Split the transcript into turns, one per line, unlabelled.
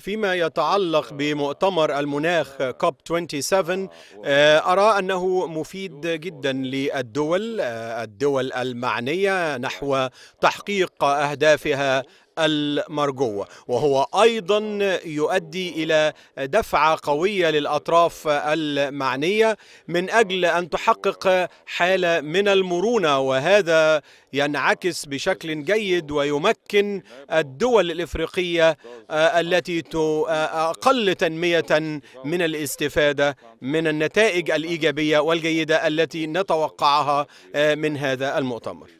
فيما يتعلق بمؤتمر المناخ كوب 27 آه، أرى أنه مفيد جدا للدول آه، الدول المعنية نحو تحقيق أهدافها المرجوة وهو أيضا يؤدي إلى دفعة قوية للأطراف المعنية من أجل أن تحقق حالة من المرونة وهذا ينعكس بشكل جيد ويمكن الدول الإفريقية آه، التي آه، أقل تنمية من الاستفادة من النتائج الإيجابية والجيدة التي نتوقعها آه، من هذا المؤتمر